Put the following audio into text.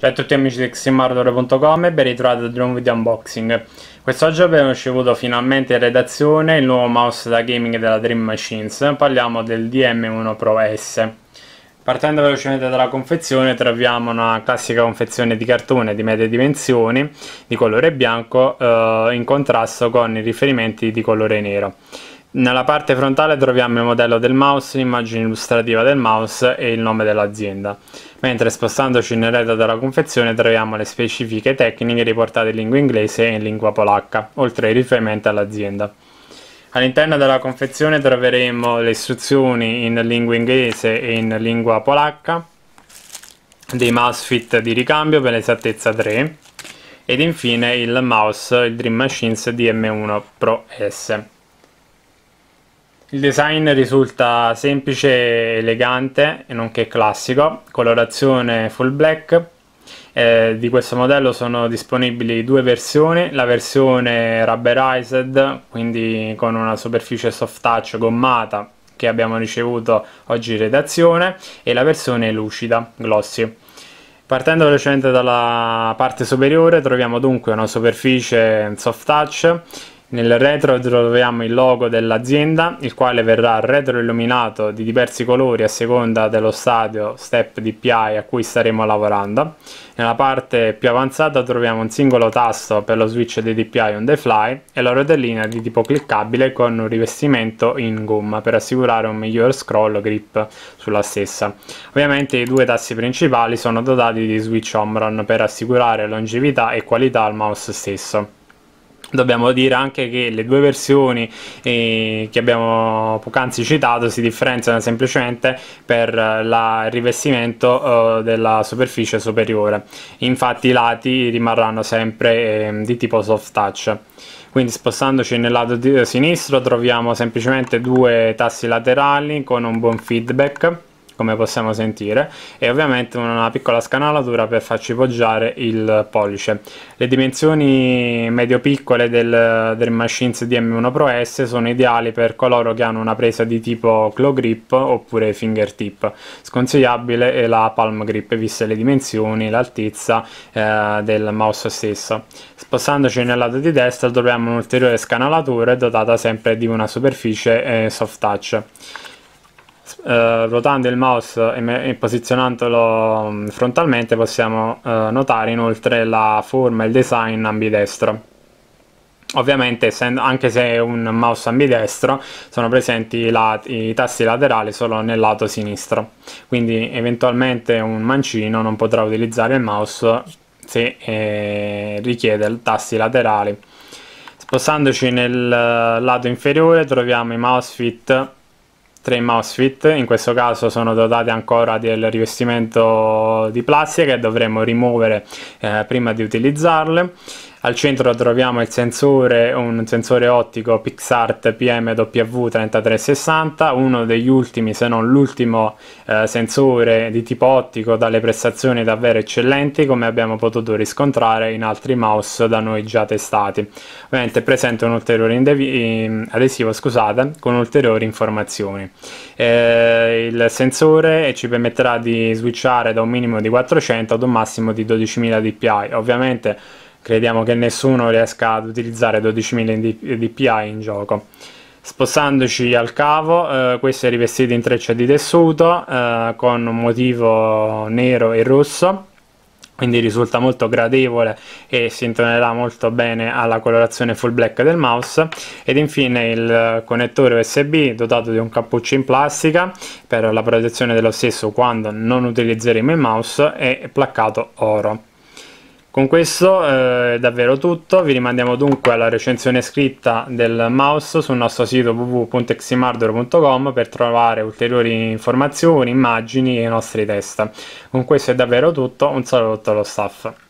Ciao a tutti amici di ximardore.com e ben ritrovati ad un nuovo video unboxing Quest'oggi abbiamo ricevuto finalmente in redazione il nuovo mouse da gaming della Dream Machines Parliamo del DM1 Pro S Partendo velocemente dalla confezione troviamo una classica confezione di cartone di medie dimensioni di colore bianco eh, in contrasto con i riferimenti di colore nero. Nella parte frontale troviamo il modello del mouse, l'immagine illustrativa del mouse e il nome dell'azienda, mentre spostandoci in ereda della confezione troviamo le specifiche tecniche riportate in lingua inglese e in lingua polacca, oltre ai riferimenti all'azienda. All'interno della confezione troveremo le istruzioni in lingua inglese e in lingua polacca, dei mouse fit di ricambio per l'esattezza 3 ed infine il mouse, il Dream Machines DM1 Pro S. Il design risulta semplice, elegante nonché classico, colorazione full black, eh, di questo modello sono disponibili due versioni, la versione rubberized, quindi con una superficie soft touch gommata che abbiamo ricevuto oggi in redazione, e la versione lucida, glossy. Partendo velocemente dalla parte superiore troviamo dunque una superficie soft touch nel retro troviamo il logo dell'azienda, il quale verrà retroilluminato di diversi colori a seconda dello stadio step DPI a cui staremo lavorando. Nella parte più avanzata troviamo un singolo tasto per lo switch di DPI on the fly e la rotellina di tipo cliccabile con un rivestimento in gomma per assicurare un miglior scroll grip sulla stessa. Ovviamente i due tasti principali sono dotati di switch Omron per assicurare longevità e qualità al mouse stesso. Dobbiamo dire anche che le due versioni eh, che abbiamo poc'anzi citato si differenziano semplicemente per il eh, rivestimento eh, della superficie superiore, infatti i lati rimarranno sempre ehm, di tipo soft touch. Quindi spostandoci nel lato eh, sinistro troviamo semplicemente due tassi laterali con un buon feedback come possiamo sentire e ovviamente una piccola scanalatura per farci poggiare il pollice. Le dimensioni medio piccole del, Dream Machines DM1 Pro S sono ideali per coloro che hanno una presa di tipo claw grip oppure fingertip. Sconsigliabile è la palm grip viste le dimensioni, l'altezza eh, del mouse stesso. Spostandoci nel lato di destra troviamo un'ulteriore scanalatura dotata sempre di una superficie eh, soft touch eh, ruotando il mouse e, e, posizionandolo mm, frontalmente possiamo eh, notare inoltre la forma e il design ambidestro. Ovviamente essendo, anche se è un mouse ambidestro sono presenti i, lati, i tasti laterali solo nel lato sinistro, quindi eventualmente un mancino non potrà utilizzare il mouse se eh, richiede tasti laterali. Spostandoci nel eh, lato inferiore troviamo i mouse fit tre mouse in questo caso sono dotate ancora del rivestimento di plastica che dovremo rimuovere eh, prima di utilizzarle al centro troviamo il sensore, un sensore ottico PixArt PMW3360, uno degli ultimi se non l'ultimo eh, sensore di tipo ottico dalle prestazioni davvero eccellenti come abbiamo potuto riscontrare in altri mouse da noi già testati. Ovviamente è presente un ulteriore adesivo scusate, con ulteriori informazioni. Eh, il sensore ci permetterà di switchare da un minimo di 400 ad un massimo di 12.000 dpi, ovviamente crediamo che nessuno riesca ad utilizzare 12.000 dpi in gioco. Spostandoci al cavo, eh, questo è rivestito in treccia di tessuto eh, con un motivo nero e rosso, quindi risulta molto gradevole e si intonerà molto bene alla colorazione full black del mouse ed infine il connettore USB dotato di un cappuccio in plastica per la protezione dello stesso quando non utilizzeremo il mouse è placcato oro. Con questo eh, è davvero tutto, vi rimandiamo dunque alla recensione scritta del mouse sul nostro sito www.eximardoro.com per trovare ulteriori informazioni, immagini e i nostri test. Con questo è davvero tutto, un saluto allo staff.